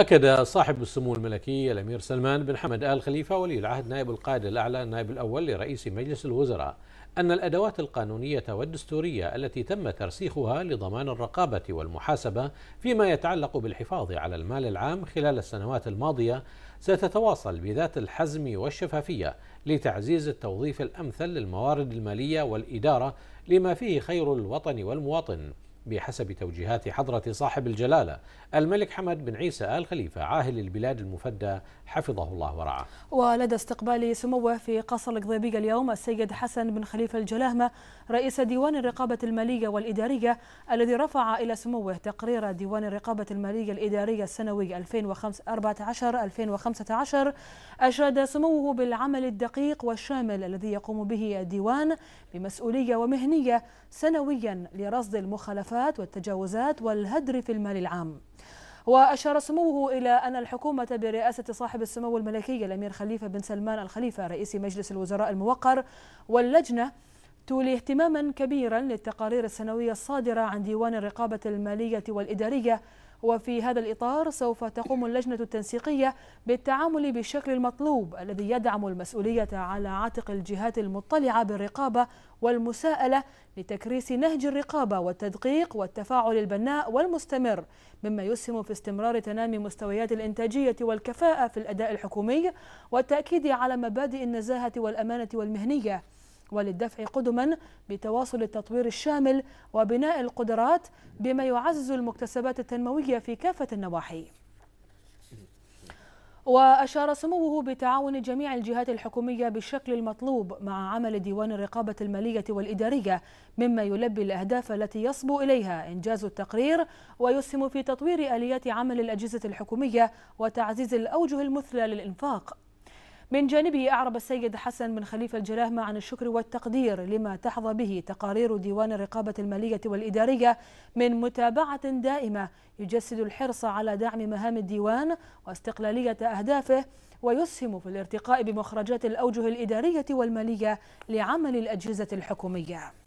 أكد صاحب السمو الملكي الأمير سلمان بن حمد آل خليفة ولي العهد نائب القائد الأعلى النائب الأول لرئيس مجلس الوزراء أن الأدوات القانونية والدستورية التي تم ترسيخها لضمان الرقابة والمحاسبة فيما يتعلق بالحفاظ على المال العام خلال السنوات الماضية ستتواصل بذات الحزم والشفافية لتعزيز التوظيف الأمثل للموارد المالية والإدارة لما فيه خير الوطن والمواطن بحسب توجيهات حضرة صاحب الجلالة الملك حمد بن عيسى آل خليفة عاهل البلاد المفدى حفظه الله ورعاه ولدى استقبال سموه في قصر القضيبية اليوم السيد حسن بن خليفة الجلاهمة رئيس ديوان الرقابة المالية والإدارية الذي رفع إلى سموه تقرير ديوان الرقابة المالية الإدارية السنوي 2014-2015 أشاد سموه بالعمل الدقيق والشامل الذي يقوم به الديوان بمسؤولية ومهنية سنويا لرصد المخالفات الاختطافات والتجاوزات والهدر في المال العام وأشار سموه إلى أن الحكومة برئاسة صاحب السمو الملكي الأمير خليفة بن سلمان الخليفة رئيس مجلس الوزراء الموقر واللجنة تولي اهتماما كبيرا للتقارير السنوية الصادرة عن ديوان الرقابة المالية والإدارية وفي هذا الإطار سوف تقوم اللجنة التنسيقية بالتعامل بالشكل المطلوب الذي يدعم المسؤولية على عاتق الجهات المطلعة بالرقابة والمساءلة لتكريس نهج الرقابة والتدقيق والتفاعل البناء والمستمر مما يسهم في استمرار تنامي مستويات الإنتاجية والكفاءة في الأداء الحكومي والتأكيد على مبادئ النزاهة والأمانة والمهنية وللدفع قدما بتواصل التطوير الشامل وبناء القدرات بما يعزز المكتسبات التنموية في كافة النواحي وأشار سموه بتعاون جميع الجهات الحكومية بالشكل المطلوب مع عمل ديوان الرقابة المالية والإدارية مما يلبي الأهداف التي يصبو إليها إنجاز التقرير ويسهم في تطوير آليات عمل الأجهزة الحكومية وتعزيز الأوجه المثلى للإنفاق من جانبه أعرب السيد حسن بن خليفة الجلاهمة عن الشكر والتقدير لما تحظى به تقارير ديوان الرقابة المالية والإدارية من متابعة دائمة يجسد الحرص على دعم مهام الديوان واستقلالية أهدافه ويسهم في الارتقاء بمخرجات الأوجه الإدارية والمالية لعمل الأجهزة الحكومية